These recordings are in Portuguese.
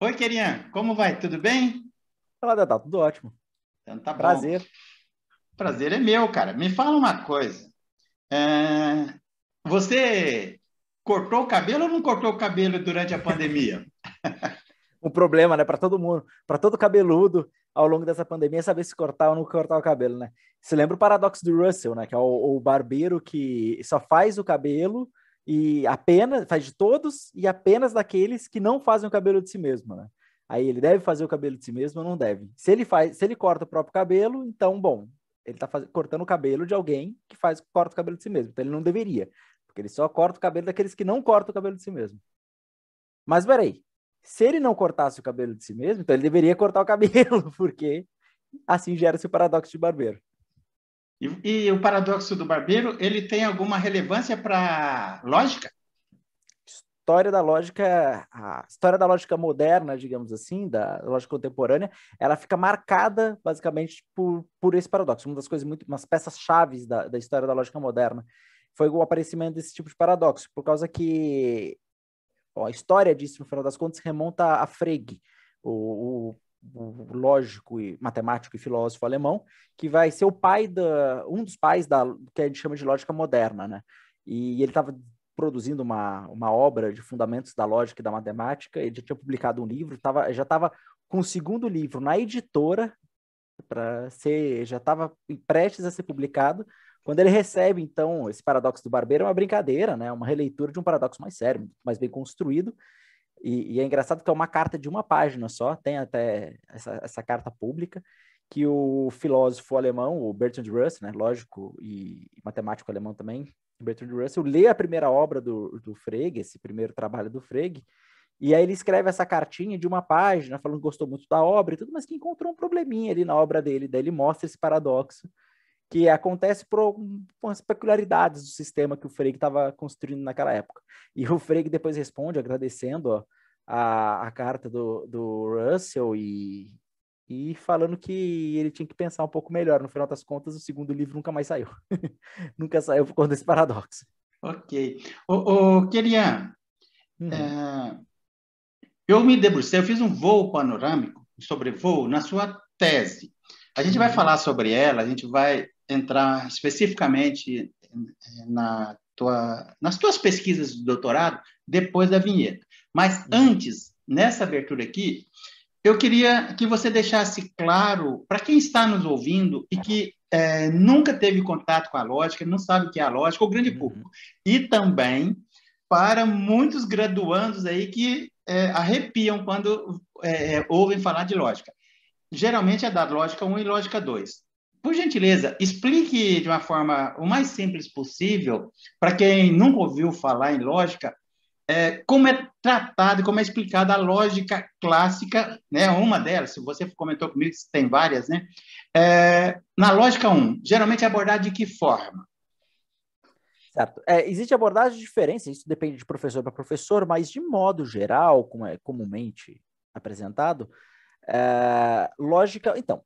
Oi, Querian, como vai? Tudo bem? Olá, Dadá, tudo ótimo. Então tá Prazer. Bom. Prazer é meu, cara. Me fala uma coisa. É... Você cortou o cabelo ou não cortou o cabelo durante a pandemia? O problema, né, para todo mundo, para todo cabeludo ao longo dessa pandemia, saber se cortar ou não cortar o cabelo, né? Se lembra o paradoxo do Russell, né, que é o, o barbeiro que só faz o cabelo e apenas faz de todos e apenas daqueles que não fazem o cabelo de si mesmo, né? Aí ele deve fazer o cabelo de si mesmo ou não deve? Se ele faz, se ele corta o próprio cabelo, então bom, ele está cortando o cabelo de alguém que faz corta o cabelo de si mesmo. Então ele não deveria, porque ele só corta o cabelo daqueles que não cortam o cabelo de si mesmo. Mas peraí, se ele não cortasse o cabelo de si mesmo, então ele deveria cortar o cabelo, porque assim gera-se o paradoxo de barbeiro. E, e, o paradoxo do barbeiro, ele tem alguma relevância para lógica? História da lógica, a história da lógica moderna, digamos assim, da lógica contemporânea, ela fica marcada basicamente por, por esse paradoxo. Uma das coisas muito, umas peças chaves da, da história da lógica moderna foi o aparecimento desse tipo de paradoxo, por causa que bom, a história disso, no final das contas, remonta a Frege, o, o o lógico e matemático e filósofo alemão, que vai ser o pai da um dos pais da que a gente chama de lógica moderna, né? E ele estava produzindo uma, uma obra de fundamentos da lógica e da matemática, ele já tinha publicado um livro, tava, já estava com o segundo livro na editora para ser, já estava prestes a ser publicado, quando ele recebe, então, esse paradoxo do barbeiro é uma brincadeira, né? Uma releitura de um paradoxo mais sério, mais bem construído, e, e, é engraçado que é uma carta de uma página só, tem até essa, essa carta pública, que o filósofo alemão, o Bertrand Russell, né, lógico, e matemático alemão também, Bertrand Russell, lê a primeira obra do, do Frege, esse primeiro trabalho do Frege, e aí ele escreve essa cartinha de uma página, falando que gostou muito da obra e tudo, mas que encontrou um probleminha ali na obra dele, daí ele mostra esse paradoxo que acontece por algumas peculiaridades do sistema que o Frege estava construindo naquela época. E o Frege depois responde agradecendo a, a carta do, do Russell e, e falando que ele tinha que pensar um pouco melhor. No final das contas, o segundo livro nunca mais saiu. nunca saiu por conta desse paradoxo. Ok. o ô uhum. é, eu me debrucei, eu fiz um voo panorâmico sobre voo na sua tese. A gente vai uhum. falar sobre ela, a gente vai entrar especificamente eh, na tua, nas tuas pesquisas de doutorado depois da vinheta. Mas uhum. antes, nessa abertura aqui, eu queria que você deixasse claro para quem está nos ouvindo e que é, nunca teve contato com a lógica, não sabe o que é a lógica, o grande uhum. público. E também para muitos graduandos aí que é, arrepiam quando é, ouvem falar de lógica. Geralmente é da lógica 1 e lógica 2 por gentileza, explique de uma forma o mais simples possível, para quem nunca ouviu falar em lógica, é, como é tratada, como é explicada a lógica clássica, né? uma delas, se você comentou comigo, tem várias, né? É, na lógica 1, geralmente é abordada de que forma? Certo. É, existe abordagem de diferença, isso depende de professor para professor, mas de modo geral, como é comumente apresentado, é, lógica. Então,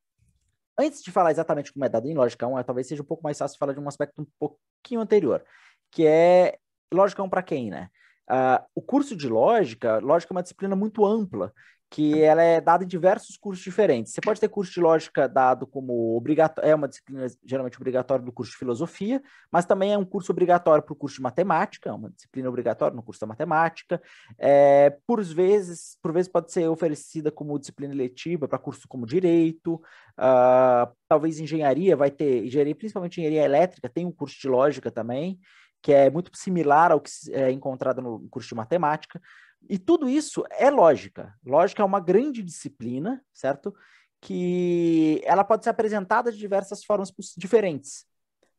antes de falar exatamente como é dado em lógica 1, é, talvez seja um pouco mais fácil falar de um aspecto um pouquinho anterior, que é lógica 1 para quem, né? Uh, o curso de lógica, lógica é uma disciplina muito ampla que ela é dada em diversos cursos diferentes. Você pode ter curso de lógica dado como obrigatório, é uma disciplina geralmente obrigatória do curso de filosofia, mas também é um curso obrigatório para o curso de matemática, é uma disciplina obrigatória no curso da matemática. É, por vezes, por vezes pode ser oferecida como disciplina letiva para curso como direito, uh, talvez engenharia vai ter, engenharia, principalmente engenharia elétrica, tem um curso de lógica também, que é muito similar ao que é encontrado no curso de matemática. E tudo isso é lógica. Lógica é uma grande disciplina, certo? Que ela pode ser apresentada de diversas formas diferentes,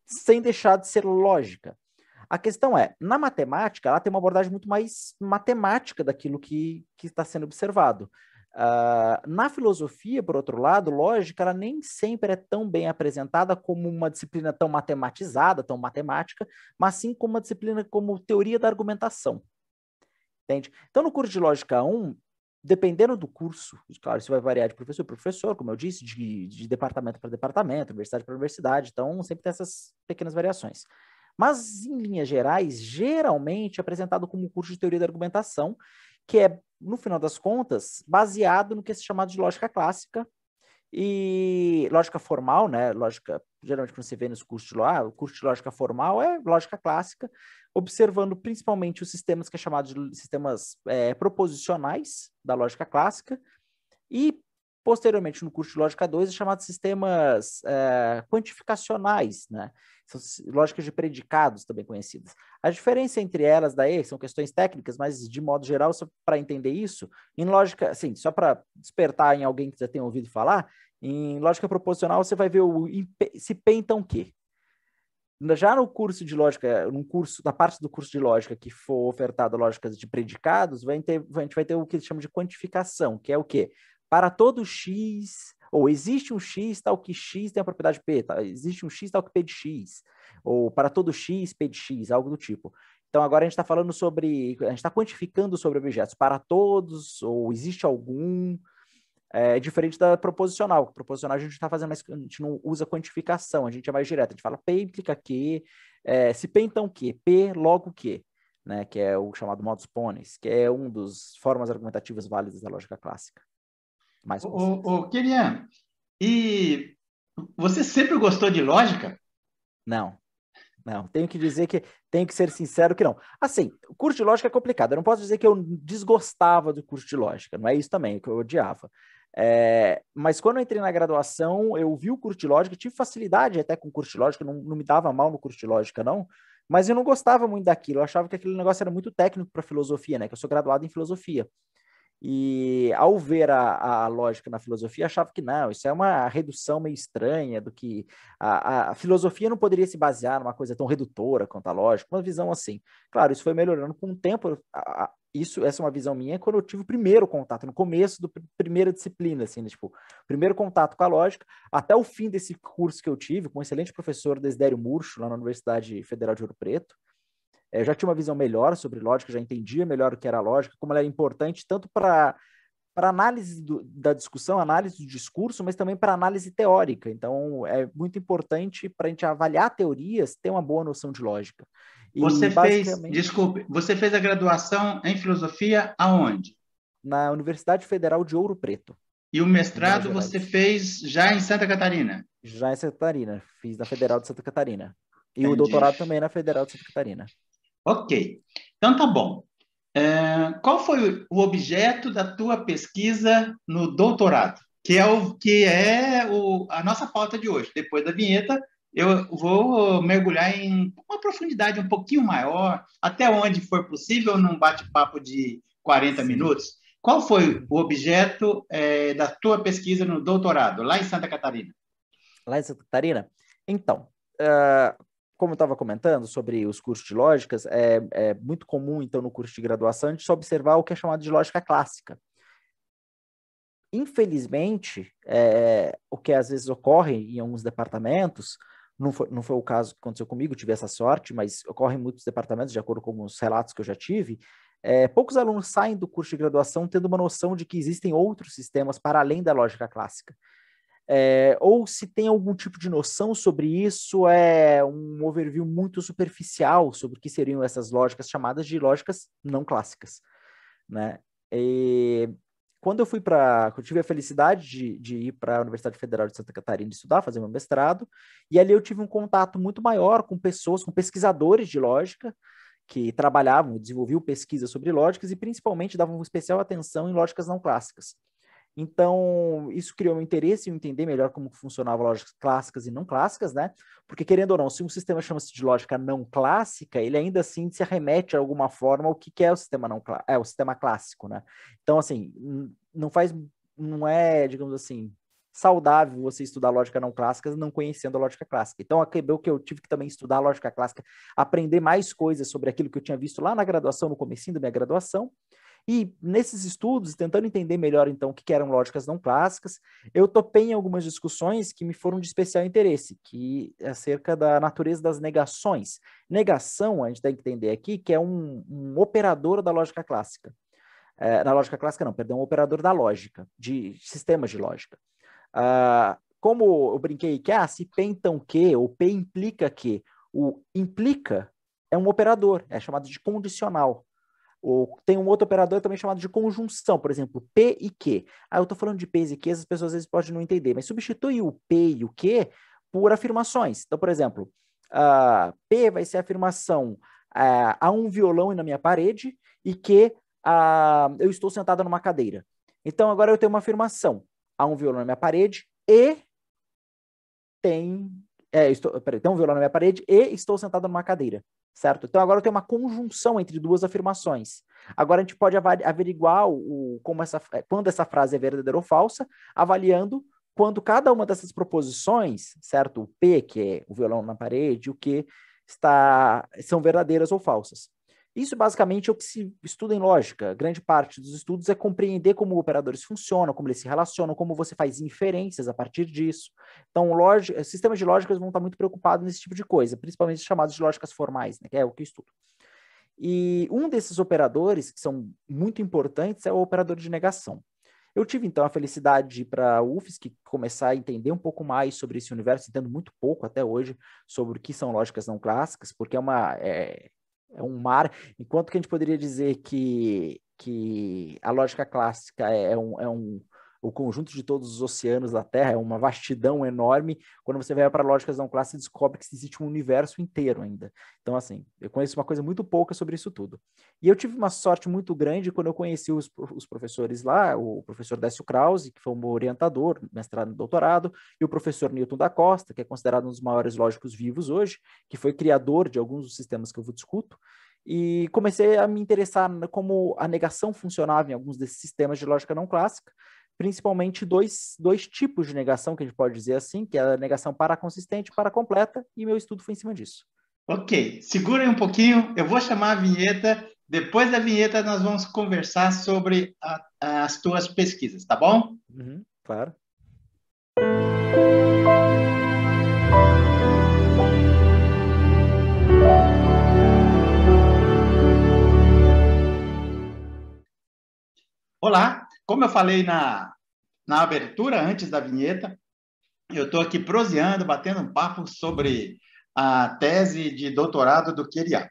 sem deixar de ser lógica. A questão é, na matemática, ela tem uma abordagem muito mais matemática daquilo que, que está sendo observado. Uh, na filosofia, por outro lado, lógica, ela nem sempre é tão bem apresentada como uma disciplina tão matematizada, tão matemática, mas sim como uma disciplina como teoria da argumentação. Entende? Então, no curso de Lógica 1, dependendo do curso, claro, isso vai variar de professor para professor, como eu disse, de, de departamento para departamento, universidade para universidade, então sempre tem essas pequenas variações. Mas, em linhas gerais, geralmente é apresentado como curso de teoria da argumentação, que é, no final das contas, baseado no que é chamado de lógica clássica e lógica formal, né, lógica geralmente quando você vê nos cursos de lógica, ah, o curso de lógica formal é lógica clássica, observando principalmente os sistemas que é chamado de sistemas é, proposicionais da lógica clássica e Posteriormente, no curso de Lógica 2, é chamado sistemas eh, quantificacionais, né? São lógicas de predicados também conhecidas. A diferença entre elas daí são questões técnicas, mas de modo geral, só para entender isso, em lógica, assim, só para despertar em alguém que já tenha ouvido falar, em lógica proporcional você vai ver o se pentam o quê? Já no curso de lógica, no curso, na parte do curso de lógica que for ofertado lógicas de predicados, vai ter, a gente vai ter o que eles chamam de quantificação, que é o quê? para todo x, ou existe um x tal que x tem a propriedade p, tá? existe um x tal que p de x, ou para todo x, p de x, algo do tipo. Então agora a gente está falando sobre, a gente está quantificando sobre objetos para todos, ou existe algum, é diferente da proposicional. Proposicional a gente está fazendo, mas a gente não usa quantificação, a gente é mais direto, a gente fala P implica que, é, se P então que, P logo que, né, que é o chamado modus ponens, que é um dos formas argumentativas válidas da lógica clássica. O Ô, ô, Kirian, e você sempre gostou de lógica? Não. Não, tenho que dizer que tenho que ser sincero que não. Assim, o curso de lógica é complicado. Eu não posso dizer que eu desgostava do curso de lógica, não é isso também, é que eu odiava. É, mas quando eu entrei na graduação, eu vi o curso de lógica, tive facilidade até com o curso de lógica, não, não me dava mal no curso de lógica, não. Mas eu não gostava muito daquilo, eu achava que aquele negócio era muito técnico para filosofia, né? Que eu sou graduado em filosofia. E ao ver a, a, lógica na filosofia, achava que não, isso é uma redução meio estranha do que a, a, filosofia não poderia se basear numa coisa tão redutora quanto a lógica, uma visão assim. Claro, isso foi melhorando com o tempo. A, isso, essa é uma visão minha quando eu tive o primeiro contato, no começo da pr primeira disciplina, assim, né, tipo, primeiro contato com a lógica, até o fim desse curso que eu tive, com um excelente professor Desidério Murcho, lá na Universidade Federal de Ouro Preto, é, eu já tinha uma visão melhor sobre lógica, já entendia melhor o que era lógica, como ela é importante tanto para para análise do, da discussão, análise do discurso, mas também para análise teórica. Então, é muito importante para a gente avaliar teorias ter uma boa noção de lógica. E, você basicamente... fez, desculpe, você fez a graduação em filosofia aonde? Na Universidade Federal de Ouro Preto. E o mestrado você fez já em Santa Catarina? Já em Santa Catarina, fiz na Federal de Santa Catarina. E Entendi. o doutorado também na Federal de Santa Catarina. Ok, então tá bom. Uh, qual foi o objeto da tua pesquisa no doutorado? Que é, o, que é o, a nossa pauta de hoje. Depois da vinheta, eu vou mergulhar em uma profundidade um pouquinho maior, até onde for possível, num bate-papo de 40 Sim. minutos. Qual foi o objeto é, da tua pesquisa no doutorado, lá em Santa Catarina? Lá em Santa Catarina? Então, uh, como eu estava comentando sobre os cursos de lógicas, é, é muito comum, então, no curso de graduação, a gente só observar o que é chamado de lógica clássica. Infelizmente, é, o que às vezes ocorre em alguns departamentos, não foi, não foi o caso que aconteceu comigo, tive essa sorte, mas ocorre em muitos departamentos, de acordo com os relatos que eu já tive, é, poucos alunos saem do curso de graduação tendo uma noção de que existem outros sistemas para além da lógica clássica. É, ou se tem algum tipo de noção sobre isso, é um overview muito superficial sobre o que seriam essas lógicas chamadas de lógicas não clássicas, né? E quando eu fui para, eu tive a felicidade de, de ir para a Universidade Federal de Santa Catarina estudar, fazer meu mestrado, e ali eu tive um contato muito maior com pessoas, com pesquisadores de lógica, que trabalhavam, desenvolviam pesquisas sobre lógicas e principalmente davam especial atenção em lógicas não clássicas. Então, isso criou um interesse em entender melhor como funcionavam lógicas clássicas e não clássicas, né? Porque, querendo ou não, se um sistema chama-se de lógica não clássica, ele ainda assim se arremete de alguma forma ao que, é o sistema não é o sistema clássico, né? Então, assim, não faz, não é, digamos assim, saudável você estudar lógica não clássica não conhecendo a lógica clássica. Então, acabou que eu tive que também estudar lógica clássica, aprender mais coisas sobre aquilo que eu tinha visto lá na graduação, no comecinho da minha graduação, e nesses estudos, tentando entender melhor então o que eram lógicas não clássicas, eu topei em algumas discussões que me foram de especial interesse, que é acerca da natureza das negações. Negação, a gente tem que entender aqui, que é um, um operador da lógica clássica. É, na lógica clássica não, perdão, um operador da lógica, de sistemas de lógica. Ah, como eu brinquei que, ah, se P então que, ou P implica que, o implica é um operador, é chamado de condicional. Ou tem um outro operador também chamado de conjunção, por exemplo, P e Q. Ah, eu estou falando de p e q. as pessoas às vezes podem não entender, mas substitui o P e o Q por afirmações. Então, por exemplo, uh, P vai ser a afirmação uh, há um violão na minha parede e que uh, eu estou sentada numa cadeira. Então, agora eu tenho uma afirmação. Há um violão na minha parede e tem... É, estou, peraí, tem um violão na minha parede e estou sentada numa cadeira certo? Então agora eu tenho uma conjunção entre duas afirmações. Agora a gente pode averiguar o, como essa, quando essa frase é verdadeira ou falsa, avaliando quando cada uma dessas proposições, certo? O P, que é o violão na parede, o Q, está, são verdadeiras ou falsas. Isso basicamente é o que se estuda em lógica. Grande parte dos estudos é compreender como operadores funcionam, como eles se relacionam, como você faz inferências a partir disso. Então, lógica, eh, sistemas de lógicas vão estar muito preocupados nesse tipo de coisa, principalmente chamados de lógicas formais, né, que é o que eu estudo. E um desses operadores que são muito importantes é o operador de negação. Eu tive então a felicidade de ir para a UFSC começar a entender um pouco mais sobre esse universo, entendo muito pouco até hoje sobre o que são lógicas não clássicas, porque é uma é, é um mar, enquanto que a gente poderia dizer que, que a lógica clássica é, é um, é um o conjunto de todos os oceanos da Terra é uma vastidão enorme. Quando você vai para lógicas não classe, descobre que existe um universo inteiro ainda. Então, assim, eu conheço uma coisa muito pouca sobre isso tudo. E eu tive uma sorte muito grande quando eu conheci os, os professores lá, o professor Décio Krause, que foi um orientador, mestrado e doutorado, e o professor Newton da Costa, que é considerado um dos maiores lógicos vivos hoje, que foi criador de alguns dos sistemas que eu vou discuto e comecei a me interessar como a negação funcionava em alguns desses sistemas de lógica não clássica principalmente dois, dois tipos de negação, que a gente pode dizer assim, que é a negação para consistente e para completa, e meu estudo foi em cima disso. Ok, segurem um pouquinho, eu vou chamar a vinheta, depois da vinheta nós vamos conversar sobre a, as tuas pesquisas, tá bom? Uhum, claro. Olá, como eu falei na, na abertura, antes da vinheta, eu estou aqui proseando, batendo um papo sobre a tese de doutorado do Querian.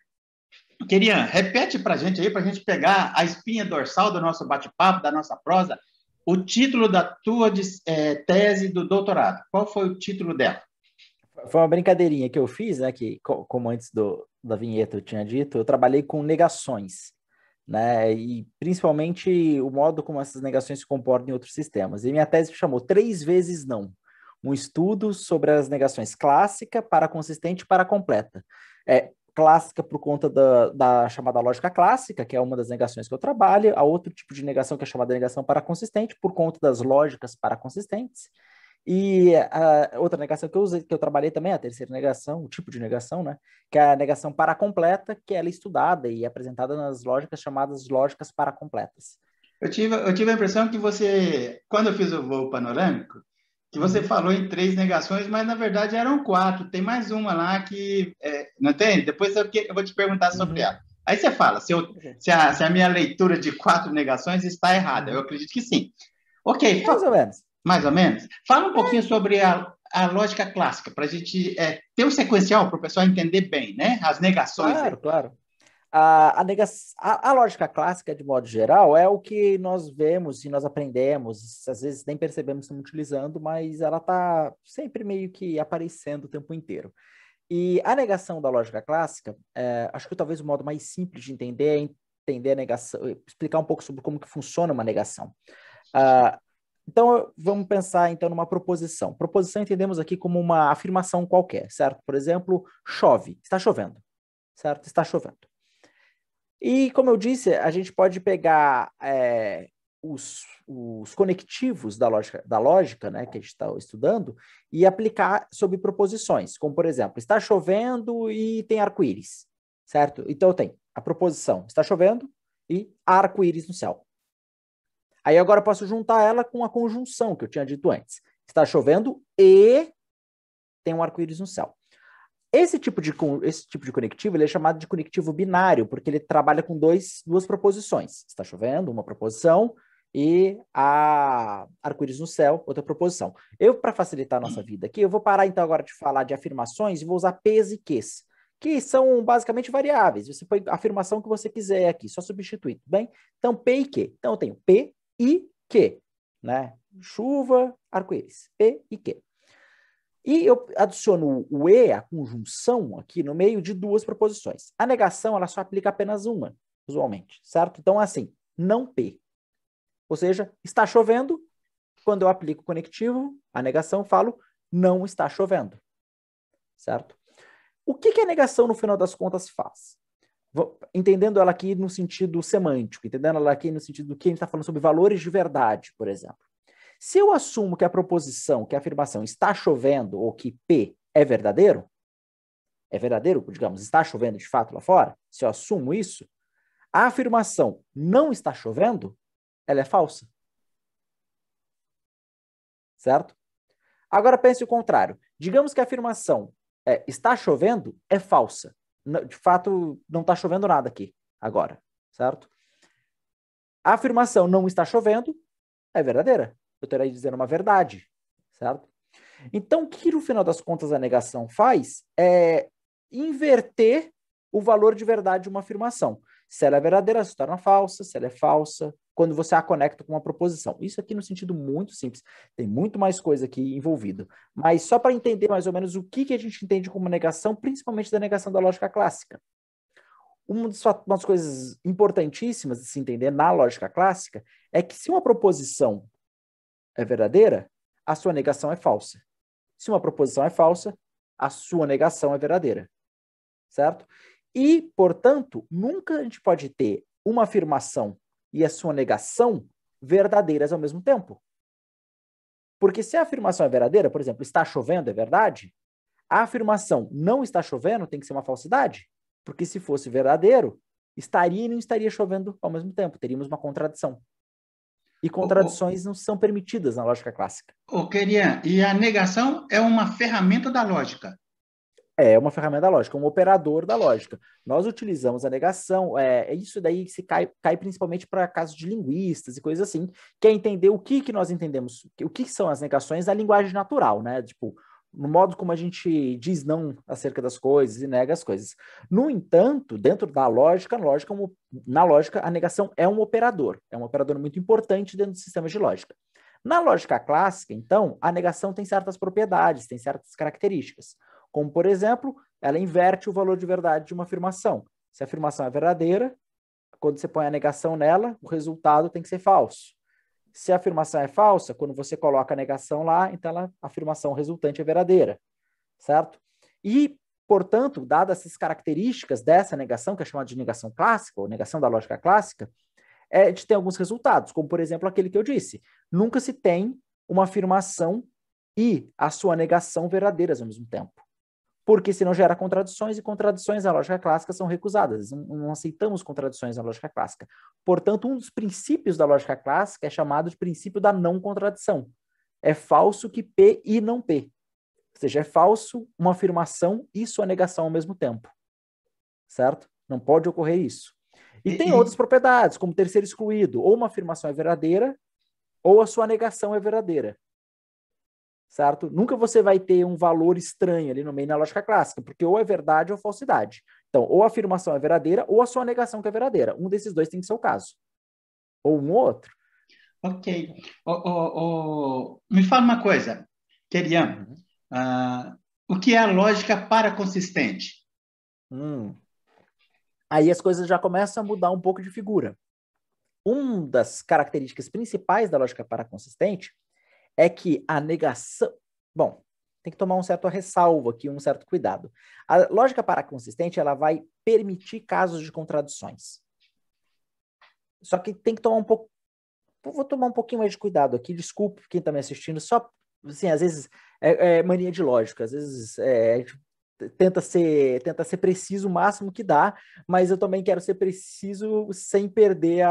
Querian, repete para a gente aí, para a gente pegar a espinha dorsal do nosso bate-papo, da nossa prosa, o título da tua é, tese do doutorado. Qual foi o título dela? Foi uma brincadeirinha que eu fiz, né? Que, como antes do, da vinheta eu tinha dito, eu trabalhei com negações né? E principalmente o modo como essas negações se comportam em outros sistemas. E minha tese chamou Três Vezes Não, um estudo sobre as negações clássica, para consistente e para completa. É, clássica por conta da, da, chamada lógica clássica, que é uma das negações que eu trabalho, Há outro tipo de negação que é chamada negação para consistente, por conta das lógicas para consistentes, e a outra negação que eu usei, que eu trabalhei também, a terceira negação, o tipo de negação, né? Que é a negação paracompleta, que ela é estudada e apresentada nas lógicas chamadas lógicas paracompletas. Eu tive, eu tive a impressão que você, quando eu fiz o voo panorâmico, que você uhum. falou em três negações, mas na verdade eram quatro. Tem mais uma lá que. É, não tem? Depois eu, eu, vou te perguntar sobre uhum. ela. Aí você fala se, eu, uhum. se, a, se a minha leitura de quatro negações está errada. Eu acredito que sim. Ok. É mais ou menos. Mais ou menos? Fala um é. pouquinho sobre a, a lógica clássica, para a gente é, ter um sequencial para o pessoal entender bem, né? As negações. Claro, aí. claro. A, a, nega, a, a, lógica clássica, de modo geral, é o que nós vemos e nós aprendemos, às vezes nem percebemos que estamos utilizando, mas ela está sempre meio que aparecendo o tempo inteiro. E a negação da lógica clássica, é, acho que talvez o modo mais simples de entender é entender a negação, explicar um pouco sobre como que funciona uma negação. Uh, então, vamos pensar então numa proposição. Proposição entendemos aqui como uma afirmação qualquer, certo? Por exemplo, chove, está chovendo, certo? Está chovendo. E, como eu disse, a gente pode pegar é, os, os, conectivos da lógica, da lógica né, que a gente está estudando e aplicar sobre proposições, como, por exemplo, está chovendo e tem arco-íris, certo? Então, tem a proposição está chovendo e arco-íris no céu. Aí agora eu posso juntar ela com a conjunção que eu tinha dito antes. Está chovendo e tem um arco-íris no céu. Esse tipo, de, esse tipo de conectivo ele é chamado de conectivo binário, porque ele trabalha com dois, duas proposições. Está chovendo, uma proposição, e a arco-íris no céu, outra proposição. Eu, para facilitar a nossa hum. vida aqui, eu vou parar então agora de falar de afirmações e vou usar P's e Q's, que são basicamente variáveis. Você põe a afirmação que você quiser aqui, só substitui, tudo bem? Então, P e Q. Então, eu tenho P e que, né? Chuva, arco-íris, e e que. E eu adiciono o e, a conjunção, aqui no meio de duas proposições. A negação, ela só aplica apenas uma, usualmente, certo? Então, assim, não p. Ou seja, está chovendo, quando eu aplico o conectivo, a negação, falo, não está chovendo, certo? O que, que a negação, no final das contas, faz? entendendo ela aqui no sentido semântico, entendendo ela aqui no sentido do que a gente está falando sobre valores de verdade, por exemplo. Se eu assumo que a proposição, que a afirmação está chovendo ou que P é verdadeiro, é verdadeiro, digamos, está chovendo de fato lá fora, se eu assumo isso, a afirmação não está chovendo, ela é falsa. Certo? Agora pense o contrário. Digamos que a afirmação é, está chovendo é falsa de fato, não está chovendo nada aqui agora, certo? A afirmação não está chovendo é verdadeira. Eu estarei dizendo uma verdade, certo? Então, o que no final das contas a negação faz é inverter o valor de verdade de uma afirmação. Se ela é verdadeira, se torna falsa. Se ela é falsa, quando você a conecta com uma proposição. Isso aqui no sentido muito simples, tem muito mais coisa aqui envolvida. Mas só para entender mais ou menos o que, que a gente entende como negação, principalmente da negação da lógica clássica. Uma das coisas importantíssimas de se entender na lógica clássica é que se uma proposição é verdadeira, a sua negação é falsa. Se uma proposição é falsa, a sua negação é verdadeira. Certo? E, portanto, nunca a gente pode ter uma afirmação e a sua negação verdadeiras ao mesmo tempo. Porque se a afirmação é verdadeira, por exemplo, está chovendo é verdade, a afirmação não está chovendo tem que ser uma falsidade. Porque se fosse verdadeiro, estaria e não estaria chovendo ao mesmo tempo. Teríamos uma contradição. E contradições não são permitidas na lógica clássica. Ô, oh, queria, e a negação é uma ferramenta da lógica. É, é uma ferramenta lógica, um operador da lógica. Nós utilizamos a negação, é, é isso daí se cai, cai principalmente para casos de linguistas e coisas assim, que é entender o que, que nós entendemos, o que são as negações da linguagem natural, né? Tipo, no modo como a gente diz não acerca das coisas e nega as coisas. No entanto, dentro da lógica, lógica na lógica, a negação é um operador, é um operador muito importante dentro dos sistemas de lógica. Na lógica clássica, então, a negação tem certas propriedades, tem certas características. Como, por exemplo, ela inverte o valor de verdade de uma afirmação. Se a afirmação é verdadeira, quando você põe a negação nela, o resultado tem que ser falso. Se a afirmação é falsa, quando você coloca a negação lá, então ela, a afirmação resultante é verdadeira, certo? E, portanto, dadas essas características dessa negação, que é chamada de negação clássica, ou negação da lógica clássica, é, a gente tem alguns resultados, como, por exemplo, aquele que eu disse. Nunca se tem uma afirmação e a sua negação verdadeiras ao mesmo tempo porque senão gera contradições e contradições na lógica clássica são recusadas. Não, não aceitamos contradições na lógica clássica. Portanto, um dos princípios da lógica clássica é chamado de princípio da não contradição. É falso que P e não P. Ou seja, é falso uma afirmação e sua negação ao mesmo tempo. Certo? Não pode ocorrer isso. E, e tem e... outras propriedades, como terceiro excluído, ou uma afirmação é verdadeira, ou a sua negação é verdadeira certo? Nunca você vai ter um valor estranho ali no meio na lógica clássica, porque ou é verdade ou é falsidade. Então, ou a afirmação é verdadeira ou a sua negação que é verdadeira. Um desses dois tem que ser o caso. Ou um ou outro. Ok. Oh, oh, oh. Me fala uma coisa, Kerian. Uh, uhum. ah, o que é a lógica paraconsistente? Hum. Aí as coisas já começam a mudar um pouco de figura. Uma das características principais da lógica paraconsistente é que a negação. Bom, tem que tomar um certo ressalvo aqui, um certo cuidado. A lógica paraconsistente ela vai permitir casos de contradições. Só que tem que tomar um pouco. Vou tomar um pouquinho mais de cuidado aqui, desculpe quem está me assistindo, só assim, às vezes é, é, mania de lógica, às vezes é, a gente tenta ser, tenta ser preciso o máximo que dá, mas eu também quero ser preciso sem perder a,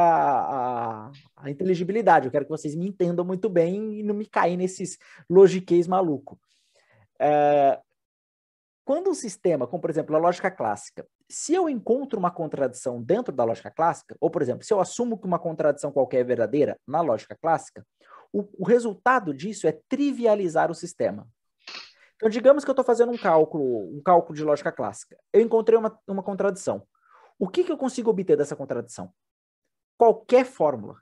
a, a inteligibilidade. Eu quero que vocês me entendam muito bem e não me cair nesses logiquez maluco. É, quando um sistema, como por exemplo a lógica clássica, se eu encontro uma contradição dentro da lógica clássica, ou por exemplo, se eu assumo que uma contradição qualquer é verdadeira na lógica clássica, o, o resultado disso é trivializar o sistema. Então, digamos que eu estou fazendo um cálculo, um cálculo de lógica clássica. Eu encontrei uma, uma contradição. O que, que eu consigo obter dessa contradição? Qualquer fórmula.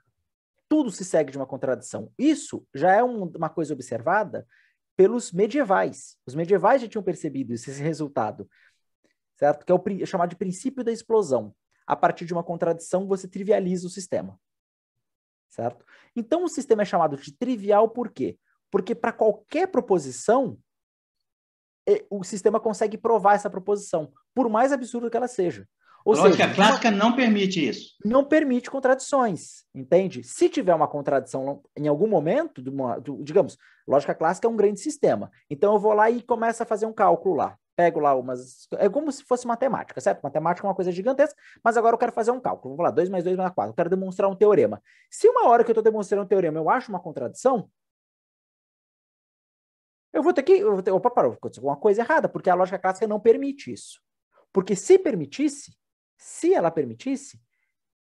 Tudo se segue de uma contradição. Isso já é um, uma coisa observada pelos medievais. Os medievais já tinham percebido esse resultado, certo? Que é o é chamado de princípio da explosão. A partir de uma contradição, você trivializa o sistema, certo? Então, o sistema é chamado de trivial por quê? Porque para qualquer proposição, é, o sistema consegue provar essa proposição, por mais absurda que ela seja. Ou lógica seja, clássica não permite isso. Não permite contradições, entende? Se tiver uma contradição em algum momento, digamos, lógica clássica é um grande sistema. Então eu vou lá e começo a fazer um cálculo lá. Pego lá umas. É como se fosse matemática, certo? Matemática é uma coisa gigantesca, mas agora eu quero fazer um cálculo. Vou lá, 2 mais 2 mais 4. Eu quero demonstrar um teorema. Se uma hora que eu estou demonstrando um teorema eu acho uma contradição, eu vou ter que. Eu vou ter, opa, parou, aconteceu alguma coisa errada, porque a lógica clássica não permite isso. Porque se permitisse, se ela permitisse,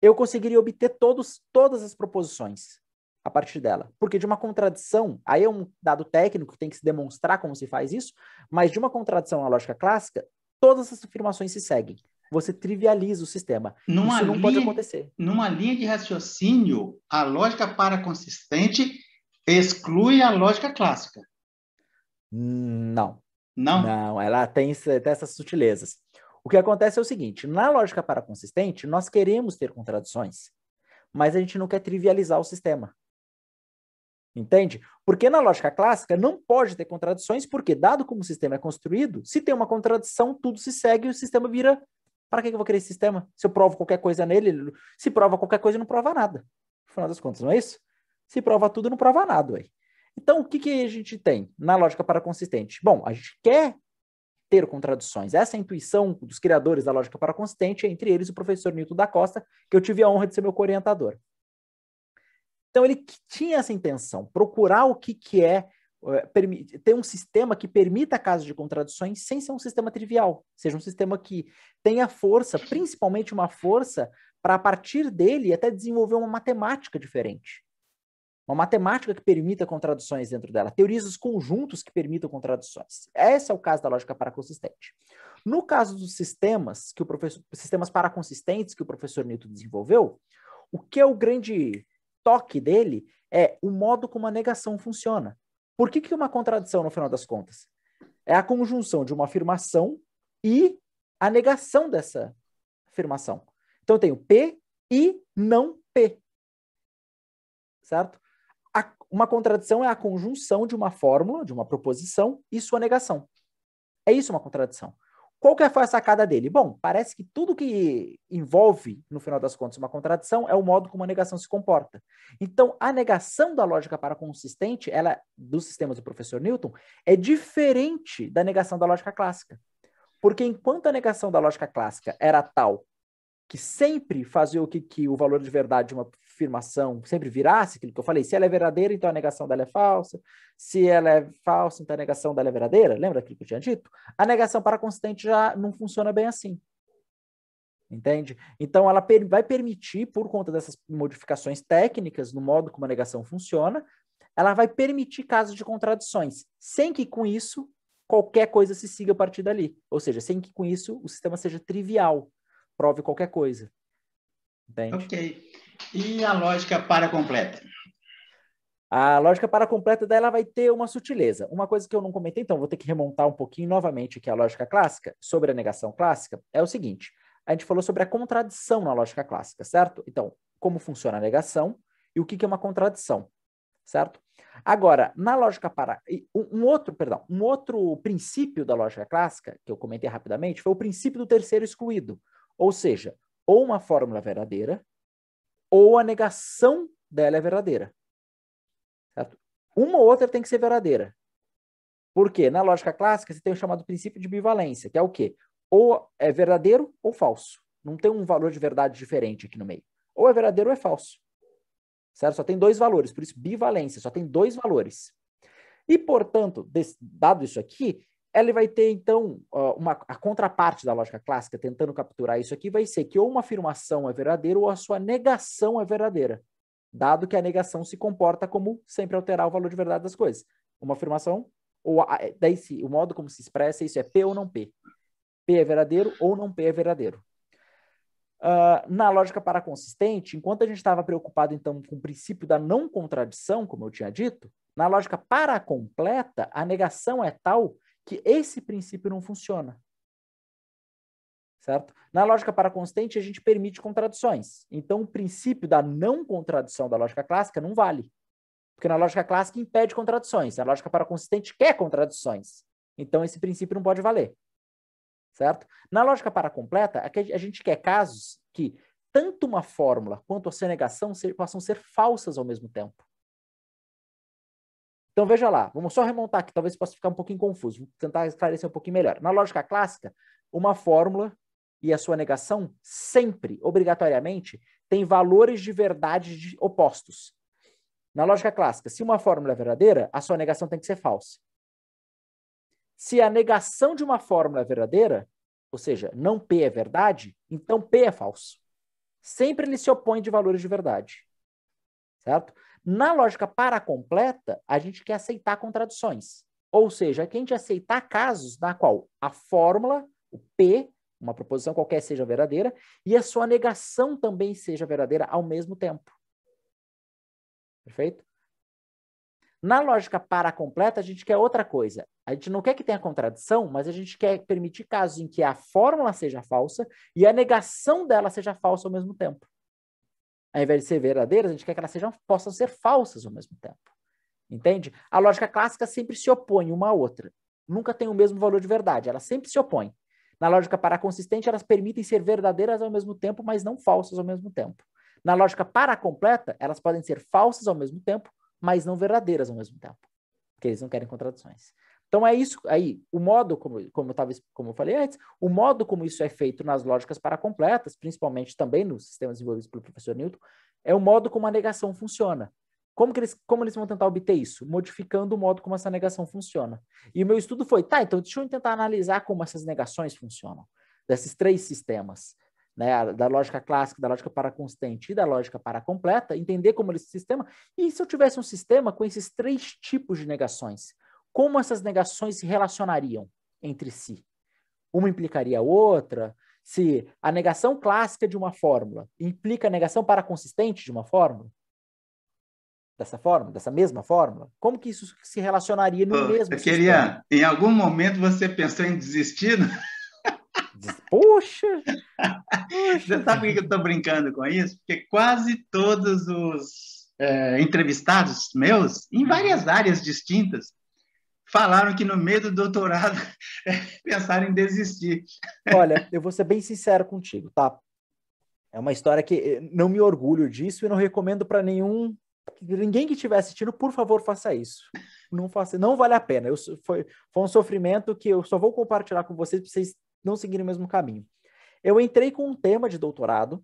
eu conseguiria obter todos, todas as proposições a partir dela. Porque de uma contradição, aí é um dado técnico que tem que se demonstrar como se faz isso, mas de uma contradição à lógica clássica, todas as afirmações se seguem. Você trivializa o sistema. Numa isso não linha, pode acontecer. Numa linha de raciocínio, a lógica paraconsistente exclui a lógica clássica. Não. Não? Não, ela tem, tem essas sutilezas. O que acontece é o seguinte: na lógica para consistente, nós queremos ter contradições, mas a gente não quer trivializar o sistema. Entende? Porque na lógica clássica não pode ter contradições, porque, dado como o sistema é construído, se tem uma contradição, tudo se segue e o sistema vira. Para que eu vou querer esse sistema? Se eu provo qualquer coisa nele, se prova qualquer coisa, não prova nada. No final das contas, não é isso? Se prova tudo, não prova nada. Ué. Então, o que, que a gente tem na lógica para consistente? Bom, a gente quer ter contradições. Essa é a intuição dos criadores da lógica para consistente, entre eles o professor Newton da Costa, que eu tive a honra de ser meu orientador. Então, ele tinha essa intenção, procurar o que, que é eh, ter um sistema que permita casos de contradições sem ser um sistema trivial, seja um sistema que tenha força, principalmente uma força, para a partir dele até desenvolver uma matemática diferente. Uma matemática que permita contradições dentro dela. Teorias conjuntos que permitam contradições. Esse é o caso da lógica paraconsistente. No caso dos sistemas que o professor, sistemas paraconsistentes que o professor Newton desenvolveu, o que é o grande toque dele é o modo como a negação funciona. Por que, que uma contradição, no final das contas? É a conjunção de uma afirmação e a negação dessa afirmação. Então eu tenho P e não P. Certo? A, uma contradição é a conjunção de uma fórmula, de uma proposição e sua negação. É isso uma contradição. Qual que é foi a sacada dele? Bom, parece que tudo que envolve, no final das contas, uma contradição é o modo como a negação se comporta. Então, a negação da lógica paraconsistente, ela, dos sistemas do professor Newton, é diferente da negação da lógica clássica. Porque enquanto a negação da lógica clássica era tal que sempre fazia o que, que o valor de verdade de uma afirmação sempre virasse aquilo que eu falei, se ela é verdadeira, então a negação dela é falsa, se ela é falsa, então a negação dela é verdadeira, lembra aquilo que eu tinha dito? A negação para constante já não funciona bem assim. Entende? Então, ela per vai permitir, por conta dessas modificações técnicas no modo como a negação funciona, ela vai permitir casos de contradições, sem que com isso qualquer coisa se siga a partir dali. Ou seja, sem que com isso o sistema seja trivial, prove qualquer coisa. Entende? Ok. E a lógica para completa? A lógica para completa dela vai ter uma sutileza. Uma coisa que eu não comentei, então vou ter que remontar um pouquinho novamente aqui é a lógica clássica, sobre a negação clássica, é o seguinte: a gente falou sobre a contradição na lógica clássica, certo? Então, como funciona a negação e o que, que é uma contradição, certo? Agora, na lógica para. Um outro, perdão, um outro princípio da lógica clássica, que eu comentei rapidamente, foi o princípio do terceiro excluído. Ou seja, ou uma fórmula verdadeira, ou a negação dela é verdadeira. Certo? Uma ou outra tem que ser verdadeira. Por quê? Na lógica clássica, você tem o chamado princípio de bivalência, que é o quê? Ou é verdadeiro ou falso. Não tem um valor de verdade diferente aqui no meio. Ou é verdadeiro ou é falso. Certo? Só tem dois valores, por isso bivalência, só tem dois valores. E, portanto, dado isso aqui, ela vai ter, então, uma, a contraparte da lógica clássica, tentando capturar isso aqui, vai ser que ou uma afirmação é verdadeira ou a sua negação é verdadeira, dado que a negação se comporta como sempre alterar o valor de verdade das coisas. Uma afirmação, ou a, é, daí se, o modo como se expressa isso é P ou não P. P é verdadeiro ou não P é verdadeiro. Uh, na lógica paraconsistente, enquanto a gente estava preocupado então com o princípio da não contradição, como eu tinha dito, na lógica paracompleta, a negação é tal que esse princípio não funciona. Certo? Na lógica para constante, a gente permite contradições. Então, o princípio da não contradição da lógica clássica não vale. Porque na lógica clássica impede contradições. A lógica para consistente quer contradições. Então, esse princípio não pode valer. Certo? Na lógica para completa, a gente quer casos que tanto uma fórmula quanto a sua negação possam ser falsas ao mesmo tempo. Então veja lá, vamos só remontar aqui, talvez possa ficar um pouquinho confuso, vou tentar esclarecer um pouquinho melhor. Na lógica clássica, uma fórmula e a sua negação sempre, obrigatoriamente, tem valores de verdade opostos. Na lógica clássica, se uma fórmula é verdadeira, a sua negação tem que ser falsa. Se a negação de uma fórmula é verdadeira, ou seja, não P é verdade, então P é falso. Sempre ele se opõe de valores de verdade. Certo? Na lógica paracompleta, a gente quer aceitar contradições. Ou seja, aqui a gente aceitar casos na qual a fórmula, o P, uma proposição qualquer seja verdadeira, e a sua negação também seja verdadeira ao mesmo tempo. Perfeito? Na lógica paracompleta, a gente quer outra coisa. A gente não quer que tenha contradição, mas a gente quer permitir casos em que a fórmula seja falsa e a negação dela seja falsa ao mesmo tempo ao invés de ser verdadeiras, a gente quer que elas sejam, possam ser falsas ao mesmo tempo. Entende? A lógica clássica sempre se opõe uma à outra. Nunca tem o mesmo valor de verdade, ela sempre se opõe. Na lógica paraconsistente, elas permitem ser verdadeiras ao mesmo tempo, mas não falsas ao mesmo tempo. Na lógica paracompleta, elas podem ser falsas ao mesmo tempo, mas não verdadeiras ao mesmo tempo, porque eles não querem contradições. Então é isso aí, o modo como como eu, tava, como eu falei antes, o modo como isso é feito nas lógicas paracompletas, principalmente também nos sistemas desenvolvidos pelo professor Newton, é o modo como a negação funciona. Como, que eles, como eles vão tentar obter isso? Modificando o modo como essa negação funciona. E o meu estudo foi, tá, então deixa eu tentar analisar como essas negações funcionam, desses três sistemas, né, da lógica clássica, da lógica paraconstante e da lógica paracompleta, entender como esse sistema, e se eu tivesse um sistema com esses três tipos de negações, como essas negações se relacionariam entre si? Uma implicaria a outra? Se a negação clássica de uma fórmula implica a negação paraconsistente de uma fórmula? Dessa forma, dessa mesma fórmula? Como que isso se relacionaria no Eu mesmo Eu queria, sistema? em algum momento você pensou em desistir? Né? Poxa! Poxa. Você sabe por que eu estou brincando com isso? Porque quase todos os é, entrevistados meus, em uhum. várias áreas distintas, falaram que no meio do doutorado pensaram em desistir. Olha, eu vou ser bem sincero contigo, tá? É uma história que eh, não me orgulho disso e não recomendo para nenhum ninguém que estiver assistindo, por favor, faça isso. Não faça, não vale a pena. Eu, foi, foi um sofrimento que eu só vou compartilhar com vocês para vocês não seguirem o mesmo caminho. Eu entrei com um tema de doutorado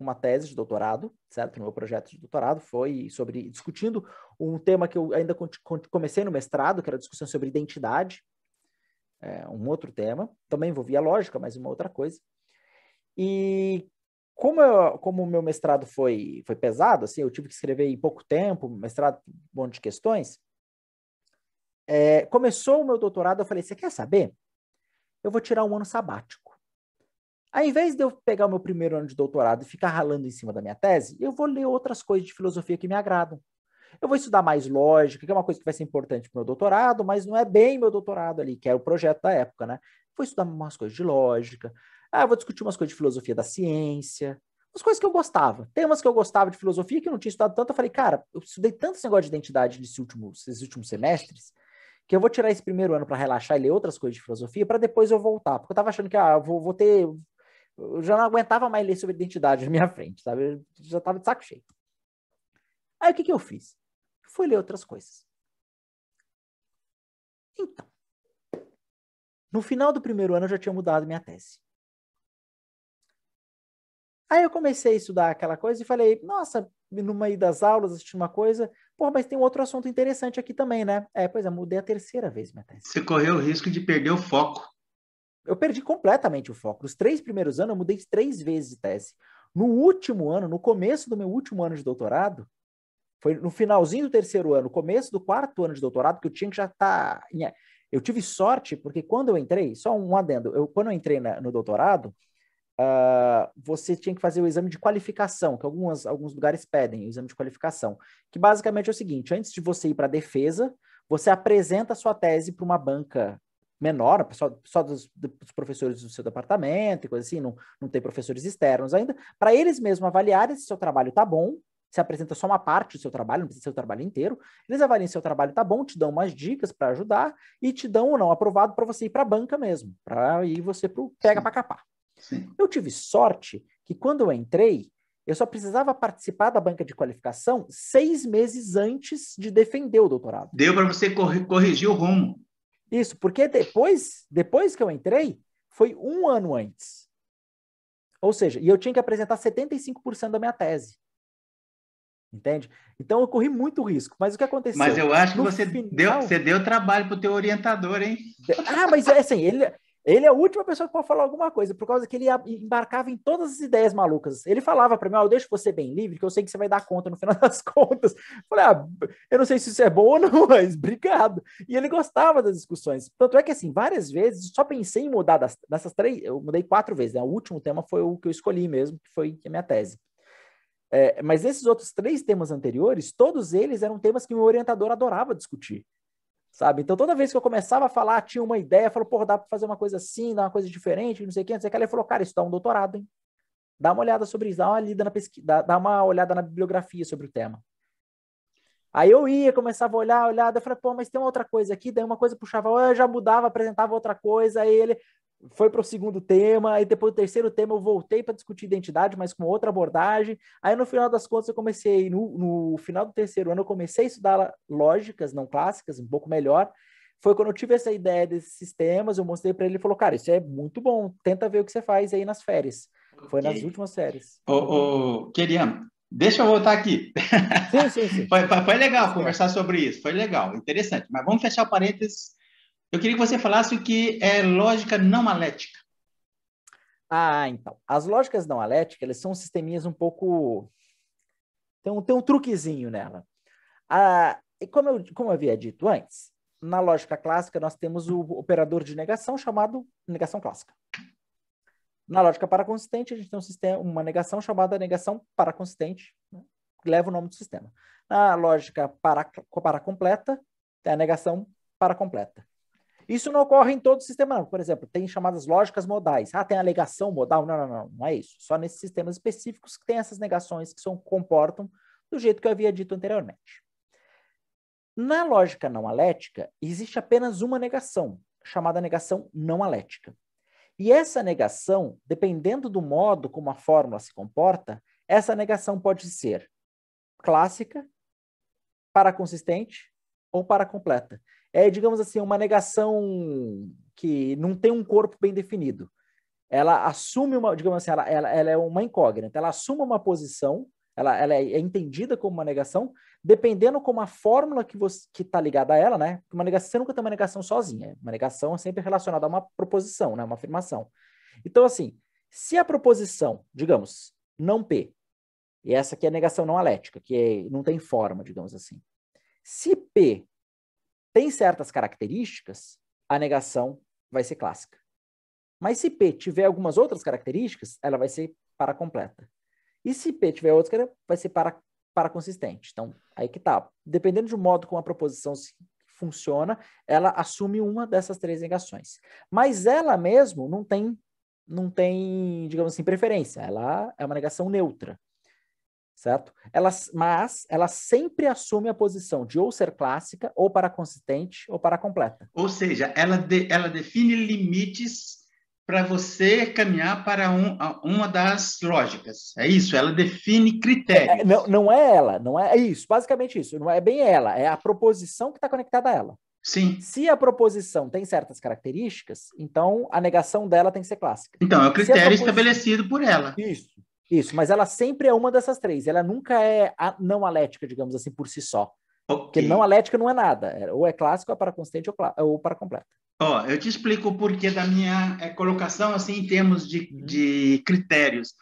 uma tese de doutorado, certo? No meu projeto de doutorado foi sobre discutindo um tema que eu ainda comecei no mestrado, que era a discussão sobre identidade, é, um outro tema, também envolvia lógica, mas uma outra coisa. E como eu, como o meu mestrado foi foi pesado, assim, eu tive que escrever em pouco tempo, mestrado um monte de questões. É, começou o meu doutorado, eu falei, você quer saber? Eu vou tirar um ano sabático. Ao invés de eu pegar o meu primeiro ano de doutorado e ficar ralando em cima da minha tese, eu vou ler outras coisas de filosofia que me agradam. Eu vou estudar mais lógica, que é uma coisa que vai ser importante para o meu doutorado, mas não é bem meu doutorado ali, que era o projeto da época, né? Vou estudar umas coisas de lógica, ah, vou discutir umas coisas de filosofia da ciência, umas coisas que eu gostava. Tem umas que eu gostava de filosofia que eu não tinha estudado tanto, eu falei, cara, eu estudei tanto esse negócio de identidade nesses últimos, últimos semestres, que eu vou tirar esse primeiro ano para relaxar e ler outras coisas de filosofia para depois eu voltar. Porque eu estava achando que ah, eu vou, vou, ter, eu já não aguentava mais ler sobre identidade na minha frente, sabe? Eu já estava de saco cheio. Aí o que, que eu fiz? Fui ler outras coisas. Então, no final do primeiro ano eu já tinha mudado minha tese. Aí eu comecei a estudar aquela coisa e falei, nossa, numa meio das aulas, assisti uma coisa, pô, mas tem um outro assunto interessante aqui também, né? É, pois é, mudei a terceira vez minha tese. Você correu o risco de perder o foco eu perdi completamente o foco. Nos três primeiros anos, eu mudei três vezes de tese. No último ano, no começo do meu último ano de doutorado, foi no finalzinho do terceiro ano, começo do quarto ano de doutorado, que eu tinha que já estar. Tá... Eu tive sorte, porque quando eu entrei, só um adendo, eu, quando eu entrei na, no doutorado, uh, você tinha que fazer o exame de qualificação, que algumas, alguns lugares pedem, o exame de qualificação, que basicamente é o seguinte: antes de você ir para a defesa, você apresenta a sua tese para uma banca menor, só, só dos, dos, professores do seu departamento e coisa assim, não, não tem professores externos ainda, para eles mesmos avaliarem se seu trabalho tá bom, se apresenta só uma parte do seu trabalho, não precisa ser o trabalho inteiro, eles avaliam se seu trabalho tá bom, te dão umas dicas para ajudar e te dão ou não aprovado para você ir para a banca mesmo, para ir você pro pega para capar. Sim. Eu tive sorte que quando eu entrei, eu só precisava participar da banca de qualificação seis meses antes de defender o doutorado. Deu para você corrigir o rumo. Isso, porque depois, depois que eu entrei, foi um ano antes. Ou seja, e eu tinha que apresentar 75% da minha tese. Entende? Então eu corri muito risco. Mas o que aconteceu? Mas eu acho no que você, final... deu, você deu trabalho para o teu orientador, hein? Ah, mas é assim, ele, ele é a última pessoa que pode falar alguma coisa, por causa que ele embarcava em todas as ideias malucas. Ele falava para mim, eu deixo você bem livre, que eu sei que você vai dar conta no final das contas. Eu falei, ah, eu não sei se isso é bom ou não, mas obrigado. E ele gostava das discussões. Tanto é que, assim, várias vezes, só pensei em mudar das, dessas três, eu mudei quatro vezes, né? O último tema foi o que eu escolhi mesmo, que foi a minha tese. É, mas esses outros três temas anteriores, todos eles eram temas que meu orientador adorava discutir sabe? Então toda vez que eu começava a falar, tinha uma ideia, falou, pô, dá para fazer uma coisa assim, dá uma coisa diferente, não sei o que, não sei o que. falou, cara, isso dá um doutorado, hein? Dá uma olhada sobre isso, dá uma lida na pesquisa, dá, uma olhada na bibliografia sobre o tema. Aí eu ia, começava a olhar, olhar, eu falei, pô, mas tem uma outra coisa aqui, daí uma coisa puxava, eu já mudava, apresentava outra coisa, aí ele, foi para o segundo tema, aí depois do terceiro tema eu voltei para discutir identidade, mas com outra abordagem. Aí no final das contas eu comecei, no, no final do terceiro ano, eu comecei a estudar lógicas, não clássicas, um pouco melhor. Foi quando eu tive essa ideia desses sistemas, eu mostrei para ele e falou: Cara, isso é muito bom, tenta ver o que você faz aí nas férias. Foi nas últimas férias. Ô, ô, deixa eu voltar aqui. Sim, sim, sim. foi, foi, legal conversar sobre isso, foi legal, interessante. Mas vamos fechar parênteses eu queria que você falasse o que é lógica não alética. Ah, então. As lógicas não aléticas, elas são sisteminhas um pouco... Tem um, tem um truquezinho nela. Ah, e como eu, como eu havia dito antes, na lógica clássica nós temos o operador de negação chamado negação clássica. Na lógica paraconsistente, a gente tem um sistema, uma negação chamada negação paraconsistente, né? leva o nome do sistema. Na lógica para, para completa, tem é a negação para completa. Isso não ocorre em todo sistema, não. Por exemplo, tem chamadas lógicas modais. Ah, tem a negação modal? Não, não, não, não é isso. Só nesses sistemas específicos que tem essas negações que se comportam do jeito que eu havia dito anteriormente. Na lógica não alética, existe apenas uma negação, chamada negação não alética. E essa negação, dependendo do modo como a fórmula se comporta, essa negação pode ser clássica, paraconsistente ou paracompleta é, digamos assim, uma negação que não tem um corpo bem definido. Ela assume uma, digamos assim, ela, ela, ela é uma incógnita, ela assume uma posição, ela, ela é entendida como uma negação, dependendo como a fórmula que você que está ligada a ela, né? Uma negação, você nunca tem uma negação sozinha. Uma negação é sempre relacionada a uma proposição, né? Uma afirmação. Então, assim, se a proposição, digamos, não P, e essa aqui é a negação não alética, que é, não tem forma, digamos assim. Se P tem certas características, a negação vai ser clássica. Mas se P tiver algumas outras características, ela vai ser para completa. E se P tiver outras, vai ser para, para consistente. Então, aí que tá. Dependendo do modo como a proposição funciona, ela assume uma dessas três negações. Mas ela mesmo não tem, não tem, digamos assim, preferência. Ela é uma negação neutra certo? Ela, mas ela sempre assume a posição de ou ser clássica, ou para consistente, ou para completa. Ou seja, ela, de, ela define limites para você caminhar para um, uma das lógicas. É isso, ela define critérios. É, é, não, não é ela, não é, é isso, basicamente isso. Não é bem ela, é a proposição que está conectada a ela. Sim. Se a proposição tem certas características, então a negação dela tem que ser clássica. Então, é o critério proposição... estabelecido por ela. Isso. Isso, mas ela sempre é uma dessas três. Ela nunca é não alética, digamos assim, por si só. Okay. Porque não alética não é nada. É, ou é clássico, ou é para constante, ou, ou para completa. Ó, oh, eu te explico o porquê da minha é, colocação, assim, em termos de, uhum. de critérios.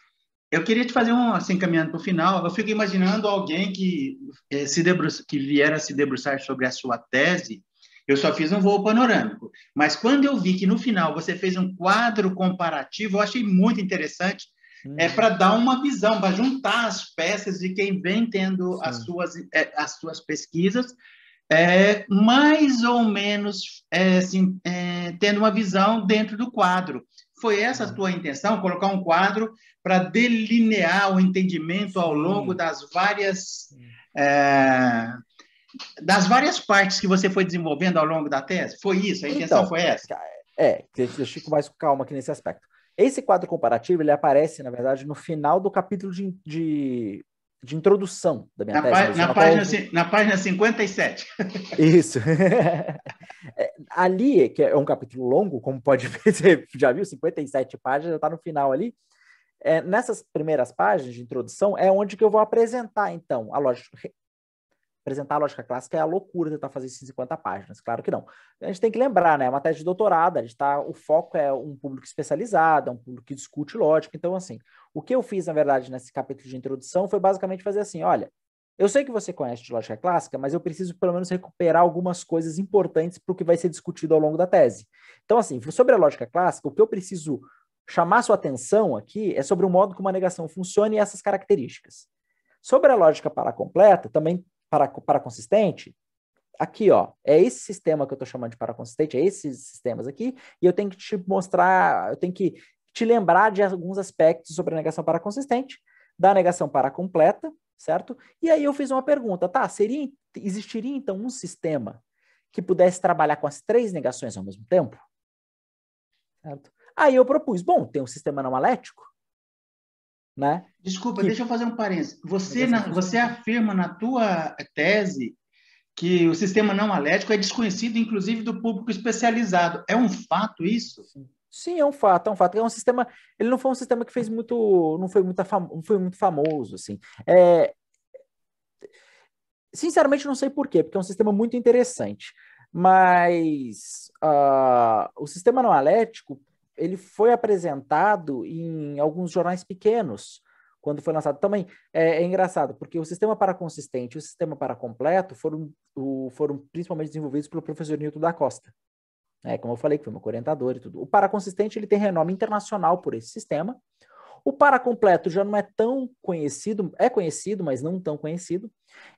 Eu queria te fazer um, assim, caminhando para o final, eu fico imaginando alguém que, eh, se que vier a se debruçar sobre a sua tese, eu só fiz um voo panorâmico, mas quando eu vi que no final você fez um quadro comparativo, eu achei muito interessante, é hum. para dar uma visão, para juntar as peças de quem vem tendo as suas, é, as suas pesquisas, é, mais ou menos é, assim, é, tendo uma visão dentro do quadro. Foi essa a hum. tua intenção, colocar um quadro para delinear o entendimento ao longo das várias é, das várias partes que você foi desenvolvendo ao longo da tese? Foi isso? A intenção então, foi essa? É, deixa eu ir mais calma aqui nesse aspecto. Esse quadro comparativo ele aparece, na verdade, no final do capítulo de, de, de introdução da minha na tese. Na, na, página, qual... na página 57. Isso. É, ali, que é um capítulo longo, como pode ver, você já viu, 57 páginas, já está no final ali. É, nessas primeiras páginas de introdução é onde que eu vou apresentar, então, a lógica apresentar a lógica clássica é a loucura tentar fazer 150 páginas, claro que não. A gente tem que lembrar, né? É uma tese de doutorado, a gente tá, o foco é um público especializado, é um público que discute lógica. Então, assim, o que eu fiz, na verdade, nesse capítulo de introdução foi basicamente fazer assim: olha, eu sei que você conhece de lógica clássica, mas eu preciso pelo menos recuperar algumas coisas importantes para o que vai ser discutido ao longo da tese. Então, assim, sobre a lógica clássica, o que eu preciso chamar sua atenção aqui é sobre o modo como a negação funciona e essas características. Sobre a lógica para completa, também para, para consistente, aqui, ó, é esse sistema que eu estou chamando de para consistente é esses sistemas aqui, e eu tenho que te mostrar, eu tenho que te lembrar de alguns aspectos sobre a negação para consistente da negação para completa certo? E aí eu fiz uma pergunta, tá, seria, existiria então um sistema que pudesse trabalhar com as três negações ao mesmo tempo? Certo? Aí eu propus, bom, tem um sistema não alético, né? Desculpa, deixa eu fazer um parênteses. Você, é na, assim. você afirma na tua tese que o sistema não alérgico é desconhecido, inclusive, do público especializado. É um fato isso? Sim. é um fato, é um fato. É um sistema. Ele não foi um sistema que fez muito, não foi muito, fam, não foi muito famoso, assim. É, sinceramente, não sei por quê, porque é um sistema muito interessante. Mas uh, o sistema não alético ele foi apresentado em alguns jornais pequenos quando foi lançado. Também é, é engraçado, porque o sistema para consistente e o sistema para completo foram, o, foram principalmente desenvolvidos pelo professor Newton da Costa. É, como eu falei, que foi meu orientador e tudo. O para consistente ele tem renome internacional por esse sistema. O paracompleto já não é tão conhecido, é conhecido, mas não tão conhecido.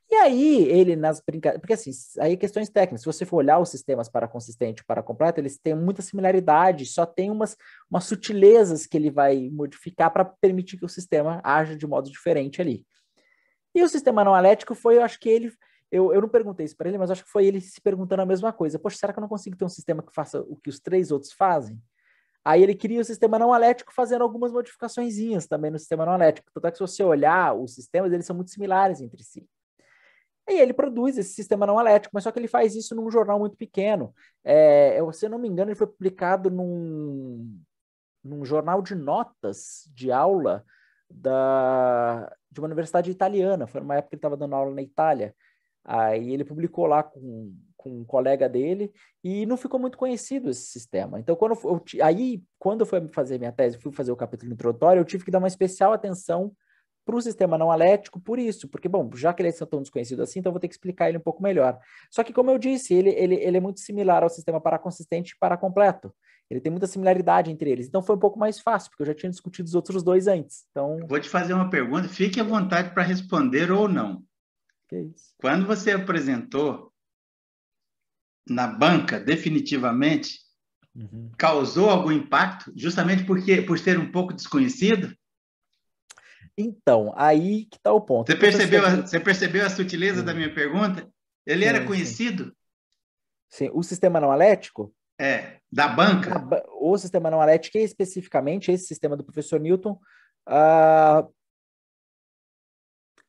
E aí, ele nas brincadeiras. Porque assim, aí questões técnicas. Se você for olhar os sistemas para consistente e para completo, eles têm muita similaridade, só tem umas, umas sutilezas que ele vai modificar para permitir que o sistema haja de modo diferente ali. E o sistema analético foi, eu acho que ele. Eu, eu não perguntei isso para ele, mas acho que foi ele se perguntando a mesma coisa. Poxa, será que eu não consigo ter um sistema que faça o que os três outros fazem? Aí ele cria o sistema não alético fazendo algumas modificações também no sistema não alético. Tanto é que se você olhar, os sistemas eles são muito similares entre si. E ele produz esse sistema não alético, mas só que ele faz isso num jornal muito pequeno. É, se eu não me engano, ele foi publicado num, num jornal de notas de aula da, de uma universidade italiana. Foi numa época que ele estava dando aula na Itália. Aí ele publicou lá com com um colega dele e não ficou muito conhecido esse sistema. Então, quando eu, aí, quando eu fui fazer minha tese, fui fazer o capítulo introdutório, eu tive que dar uma especial atenção para o sistema não alético por isso, porque, bom, já que ele é tão desconhecido assim, então eu vou ter que explicar ele um pouco melhor. Só que, como eu disse, ele, ele, ele é muito similar ao sistema paraconsistente e paracompleto. Ele tem muita similaridade entre eles. Então foi um pouco mais fácil, porque eu já tinha discutido os outros dois antes. Então... Vou te fazer uma pergunta, fique à vontade para responder ou não. Que isso. Quando você apresentou na banca, definitivamente, uhum. causou algum impacto, justamente porque por ser um pouco desconhecido? Então, aí que está o ponto. Você percebeu, a, você percebeu a sutileza é. da minha pergunta? Ele era conhecido? Sim. sim. O sistema não alético É, da banca. o sistema não alético especificamente esse sistema do professor Newton, uh,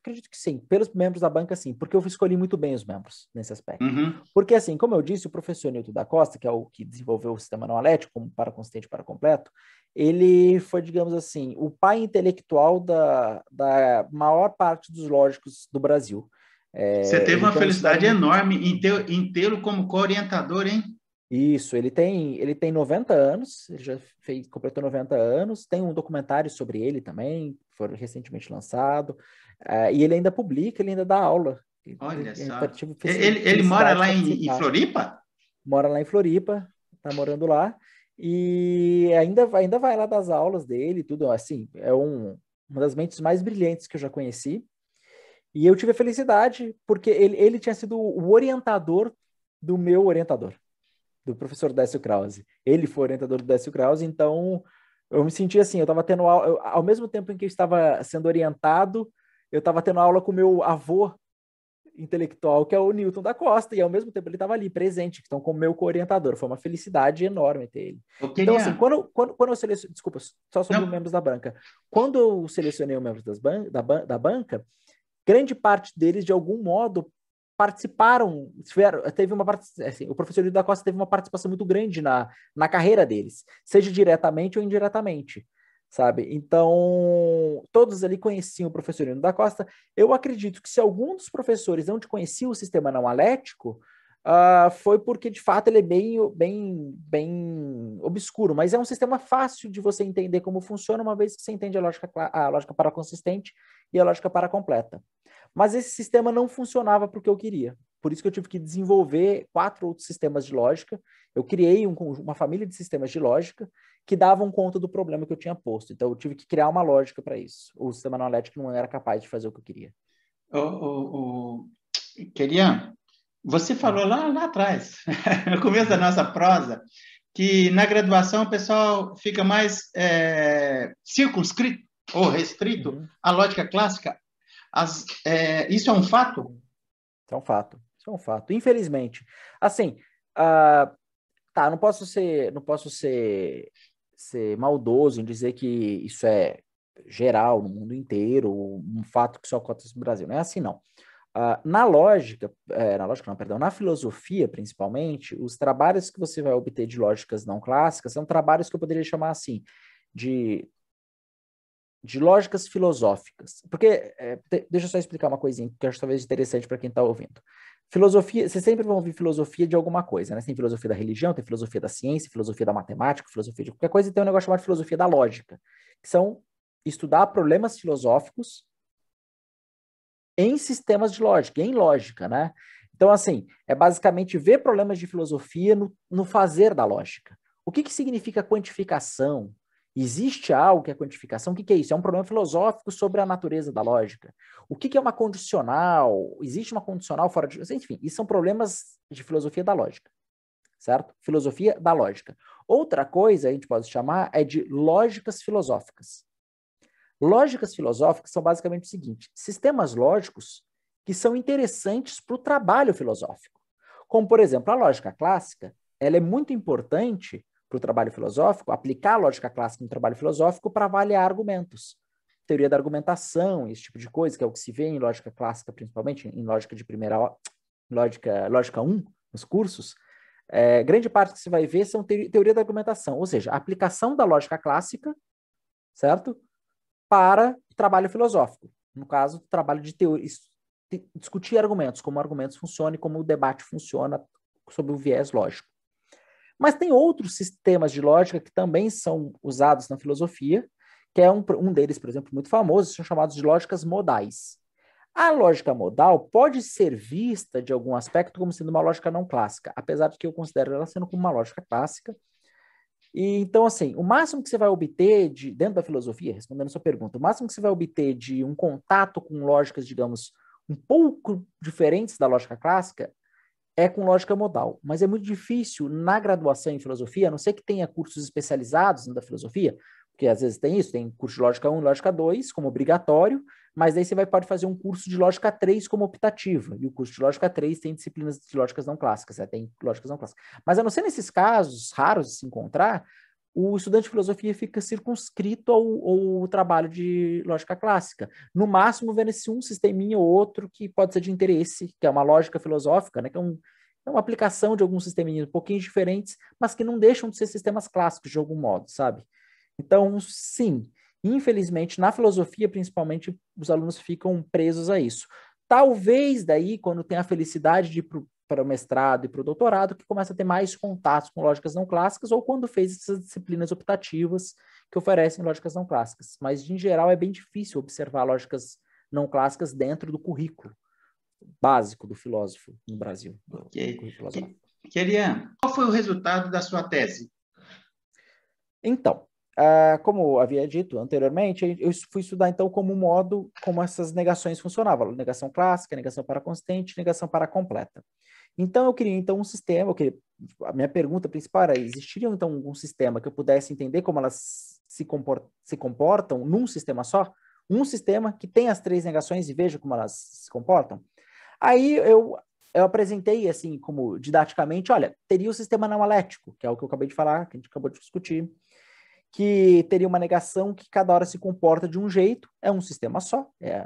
acredito que sim, pelos membros da banca, sim, porque eu escolhi muito bem os membros nesse aspecto. Uhum. Porque, assim, como eu disse, o professor Newton da Costa, que é o que desenvolveu o sistema analético como para consistente para completo, ele foi, digamos assim, o pai intelectual da, da maior parte dos lógicos do Brasil. É, Você teve então, uma felicidade enorme em, ter, em tê-lo como co-orientador, hein? Isso, ele tem, ele tem 90 anos, ele já fez, completou 90 anos, tem um documentário sobre ele também, foi recentemente lançado, uh, e ele ainda publica, ele ainda dá aula. Olha ele, é só. Ele, ele, ele mora lá em, em, Floripa? Mora lá em Floripa, tá morando lá, e ainda, ainda vai lá das aulas dele tudo, assim, é um, uma das mentes mais brilhantes que eu já conheci, e eu tive a felicidade, porque ele, ele tinha sido o orientador do meu orientador do professor Décio Krause. Ele foi orientador do Décio Krause, então eu me senti assim, eu estava tendo aula, eu, ao mesmo tempo em que eu estava sendo orientado, eu estava tendo aula com meu avô intelectual, que é o Newton da Costa, e ao mesmo tempo ele estava ali presente, então como meu co-orientador, foi uma felicidade enorme ter ele. Então, queria... Então assim, quando, quando, quando eu selecionei, desculpa, só sobre os membros da banca, quando eu selecionei os membros das ban... da, ban... da banca, grande parte deles de algum modo participaram, tiveram, teve uma assim, o professor Lido da Costa teve uma participação muito grande na, na carreira deles, seja diretamente ou indiretamente, sabe? Então, todos ali conheciam o professor Lido da Costa. Eu acredito que se algum dos professores não te conhecia o sistema analético, uh, ah, foi porque de fato ele é bem, bem, bem obscuro, mas é um sistema fácil de você entender como funciona, uma vez que você entende a lógica, a lógica para consistente e a lógica para completa. Mas esse sistema não funcionava para o que eu queria. Por isso que eu tive que desenvolver quatro outros sistemas de lógica. Eu criei um, uma família de sistemas de lógica que davam conta do problema que eu tinha posto. Então eu tive que criar uma lógica para isso. O sistema analítico não era capaz de fazer o que eu queria. O, o, o... Queria, você falou lá, lá atrás, no começo da nossa prosa, que na graduação o pessoal fica mais é, circunscrito ou restrito uhum. à lógica clássica as, é, isso é um fato? Isso é um fato. Isso é um fato. Infelizmente. Assim, uh, tá, não posso ser, não posso ser, ser maldoso em dizer que isso é geral no mundo inteiro, um fato que só acontece no Brasil. Não é assim, não. Uh, na lógica, é, na lógica não, perdão, na filosofia principalmente, os trabalhos que você vai obter de lógicas não clássicas são trabalhos que eu poderia chamar assim de de lógicas filosóficas. Porque, é, te, deixa eu só explicar uma coisinha que eu acho talvez interessante para quem está ouvindo. Filosofia, vocês sempre vão ouvir filosofia de alguma coisa, né? Tem filosofia da religião, tem filosofia da ciência, filosofia da matemática, filosofia de qualquer coisa, e tem um negócio chamado filosofia da lógica, que são estudar problemas filosóficos em sistemas de lógica, em lógica, né? Então, assim, é basicamente ver problemas de filosofia no, no fazer da lógica. O que, que significa quantificação? Existe algo que é quantificação? O que, que é isso? É um problema filosófico sobre a natureza da lógica. O que, que é uma condicional? Existe uma condicional fora de. Enfim, isso são problemas de filosofia da lógica. Certo? Filosofia da lógica. Outra coisa a gente pode chamar é de lógicas filosóficas. Lógicas filosóficas são basicamente o seguinte: sistemas lógicos que são interessantes para o trabalho filosófico. Como, por exemplo, a lógica clássica, ela é muito importante para o trabalho filosófico, aplicar a lógica clássica no trabalho filosófico para avaliar argumentos. Teoria da argumentação, esse tipo de coisa, que é o que se vê em lógica clássica, principalmente em lógica de primeira lógica, lógica 1, nos cursos, é, grande parte que você vai ver são teoria da argumentação, ou seja, aplicação da lógica clássica, certo? Para o trabalho filosófico. No caso, trabalho de teoria, discutir argumentos, como argumentos funcionam e como o debate funciona sob o viés lógico. Mas tem outros sistemas de lógica que também são usados na filosofia, que é um, um deles, por exemplo, muito famoso, são chamados de lógicas modais. A lógica modal pode ser vista, de algum aspecto, como sendo uma lógica não clássica, apesar de que eu considero ela sendo como uma lógica clássica. E, então, assim, o máximo que você vai obter de, dentro da filosofia, respondendo a sua pergunta, o máximo que você vai obter de um contato com lógicas, digamos, um pouco diferentes da lógica clássica, é com lógica modal, mas é muito difícil na graduação em filosofia, a não ser que tenha cursos especializados da filosofia, porque às vezes tem isso, tem curso de lógica 1 e lógica 2 como obrigatório, mas aí você vai pode fazer um curso de lógica 3 como optativa, e o curso de lógica 3 tem disciplinas de lógicas não clássicas, é, tem lógicas não clássicas. Mas a não ser nesses casos raros de se encontrar, o estudante de filosofia fica circunscrito ao, ao trabalho de lógica clássica. No máximo, vendo-se um sisteminha ou outro que pode ser de interesse, que é uma lógica filosófica, né? que é, um, é uma aplicação de alguns sisteminhos um pouquinho diferentes, mas que não deixam de ser sistemas clássicos de algum modo, sabe? Então, sim, infelizmente, na filosofia, principalmente, os alunos ficam presos a isso. Talvez daí, quando tem a felicidade de ir para o para o mestrado e para o doutorado, que começa a ter mais contatos com lógicas não clássicas, ou quando fez essas disciplinas optativas que oferecem lógicas não clássicas. Mas, em geral, é bem difícil observar lógicas não clássicas dentro do currículo básico do filósofo no Brasil. Okay. queria, qual foi o resultado da sua tese? Então, Uh, como havia dito anteriormente, eu fui estudar então como modo como essas negações funcionavam: negação clássica, negação para constante, negação para completa. Então, eu queria, então, um sistema, que a minha pergunta principal era, existiria, então, um sistema que eu pudesse entender como elas se, comportam, se comportam num sistema só? Um sistema que tem as três negações e veja como elas se comportam? Aí, eu eu apresentei assim, como didaticamente, olha, teria o sistema analético, que é o que eu acabei de falar, que a gente acabou de discutir, que teria uma negação que cada hora se comporta de um jeito, é um sistema só, é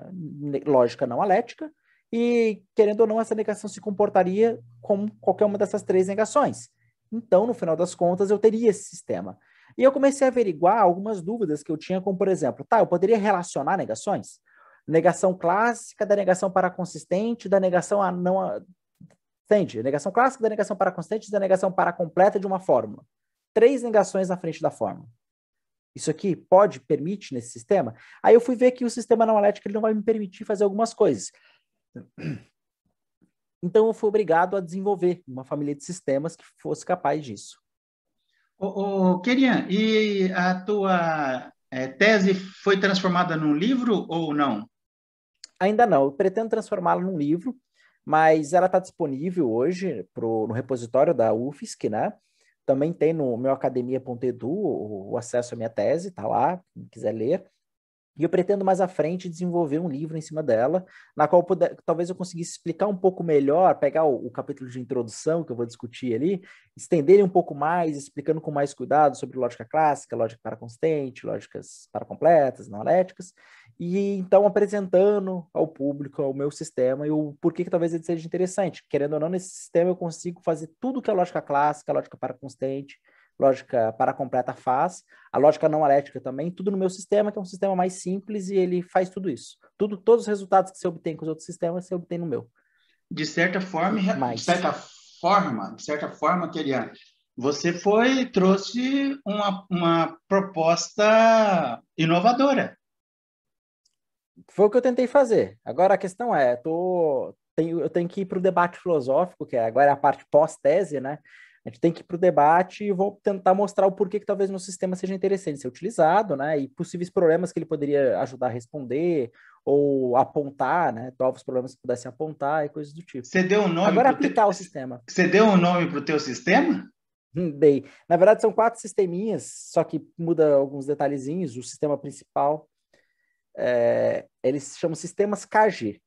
lógica não alética. E, querendo ou não, essa negação se comportaria como qualquer uma dessas três negações. Então, no final das contas, eu teria esse sistema. E eu comecei a averiguar algumas dúvidas que eu tinha, como, por exemplo, tá, eu poderia relacionar negações? Negação clássica da negação para consistente, da negação a não. A... Entende? Negação clássica da negação para consistente, da negação para completa de uma fórmula. Três negações na frente da fórmula. Isso aqui pode, permite nesse sistema? Aí eu fui ver que o sistema analético ele não vai me permitir fazer algumas coisas. Então eu fui obrigado a desenvolver uma família de sistemas que fosse capaz disso. O, o Kerian, e a tua é, tese foi transformada num livro ou não? Ainda não. Eu pretendo transformá-la num livro, mas ela está disponível hoje pro, no repositório da UFSC, né? Também tem no meu academia.edu o, o acesso à minha tese, está lá, quem quiser ler. E eu pretendo mais à frente desenvolver um livro em cima dela, na qual puder, talvez eu conseguisse explicar um pouco melhor, pegar o, o, capítulo de introdução que eu vou discutir ali, estender ele um pouco mais, explicando com mais cuidado sobre lógica clássica, lógica para constante, lógicas para completas, analéticas, e então apresentando ao público o meu sistema e o porquê que talvez ele seja interessante. Querendo ou não, nesse sistema eu consigo fazer tudo que é lógica clássica, lógica para constante, lógica para completa faz, a lógica não alética também, tudo no meu sistema, que é um sistema mais simples e ele faz tudo isso. Tudo, todos os resultados que você obtém com os outros sistemas, você obtém no meu. De certa forma, mais. de certa forma, de certa forma, queria, você foi trouxe uma, uma proposta inovadora. Foi o que eu tentei fazer. Agora a questão é, tô, tenho, eu tenho que ir para o debate filosófico, que é, agora é a parte pós-tese, né? A gente tem que ir para o debate e vou tentar mostrar o porquê que talvez meu sistema seja interessante ser utilizado, né? E possíveis problemas que ele poderia ajudar a responder ou apontar, né? Novos problemas que pudesse apontar e coisas do tipo. Você deu um nome Agora é aplicar te... o sistema. Você deu um nome para o teu sistema? Hum, dei. Na verdade, são quatro sisteminhas, só que muda alguns detalhezinhos. O sistema principal, é... eles se chamam sistemas KG.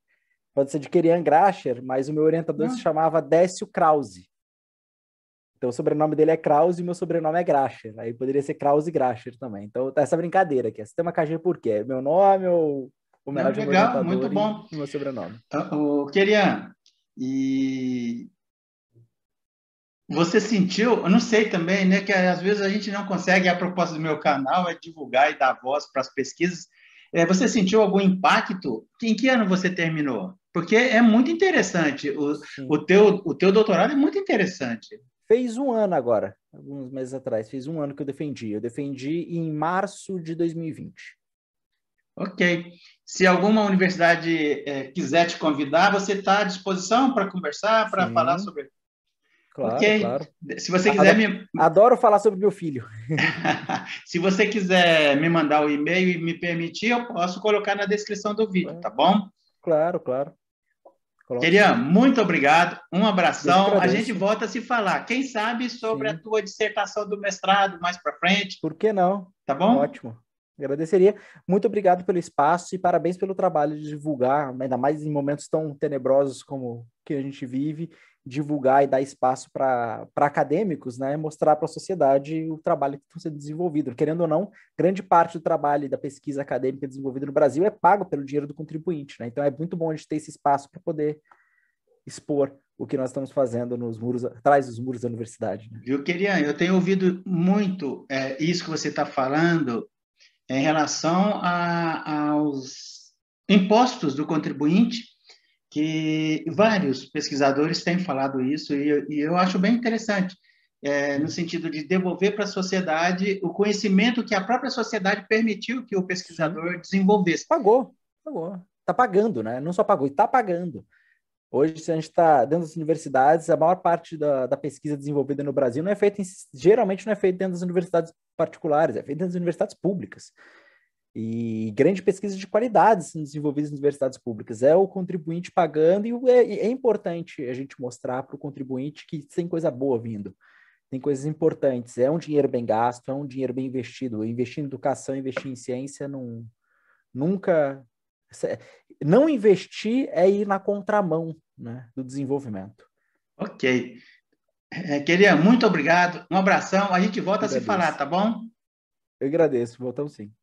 Pode ser de Kerian Grasher, mas o meu orientador Não. Ah. se chamava Décio Krause. Então, o sobrenome dele é Kraus e meu sobrenome é Gracher. Aí poderia ser Kraus e Gracher também. Então, tá essa brincadeira aqui. Sistema KG por quê? Meu nome ou meu nome Legal, muito bom. E, meu sobrenome. O tá, Kerian, e você sentiu, eu não sei também, né, que às vezes a gente não consegue, a proposta do meu canal é divulgar e dar voz para as pesquisas. É, você sentiu algum impacto? Em que ano você terminou? Porque é muito interessante, o, o, teu, o teu doutorado é muito interessante. Fez um ano agora, alguns meses atrás, fez um ano que eu defendi. Eu defendi em março de 2020. Ok. Se alguma universidade é, quiser te convidar, você está à disposição para conversar, para falar sobre. Claro, okay. claro. Se você quiser adoro, me... adoro falar sobre meu filho. Se você quiser me mandar o um e-mail e me permitir, eu posso colocar na descrição do vídeo, tá bom? Claro, claro. Coloca... Queria, muito obrigado, um abração. A gente volta a se falar. Quem sabe sobre Sim. a tua dissertação do mestrado mais para frente? Por que não? Tá bom? Ótimo. Agradeceria. Muito obrigado pelo espaço e parabéns pelo trabalho de divulgar, ainda mais em momentos tão tenebrosos como que a gente vive, divulgar e dar espaço para acadêmicos, né, mostrar para a sociedade o trabalho que está sendo desenvolvido. Querendo ou não, grande parte do trabalho da pesquisa acadêmica desenvolvida no Brasil é pago pelo dinheiro do contribuinte, né? Então é muito bom a gente ter esse espaço para poder expor o que nós estamos fazendo nos muros, atrás dos muros da universidade. Né? Eu queria, eu tenho ouvido muito é, isso que você está falando em relação a, aos impostos do contribuinte que vários pesquisadores têm falado isso e, e eu acho bem interessante, é, no sentido de devolver para a sociedade o conhecimento que a própria sociedade permitiu que o pesquisador desenvolvesse. Pagou, pagou. Está pagando, né? Não só pagou, está pagando. Hoje, se a gente está dentro das universidades, a maior parte da, da pesquisa desenvolvida no Brasil não é feita, geralmente não é feita dentro das universidades particulares, é feita dentro das universidades públicas e grande pesquisa de qualidade sendo desenvolvida nas universidades públicas. É o contribuinte pagando e é, é importante a gente mostrar para o contribuinte que tem coisa boa vindo, tem coisas importantes. É um dinheiro bem gasto, é um dinheiro bem investido. Investir em educação, investir em ciência, não, nunca. É, não investir é ir na contramão né, do desenvolvimento. Ok. queria, é, muito obrigado. Um abração. A gente volta a se falar, tá bom? Eu agradeço. Voltamos sim.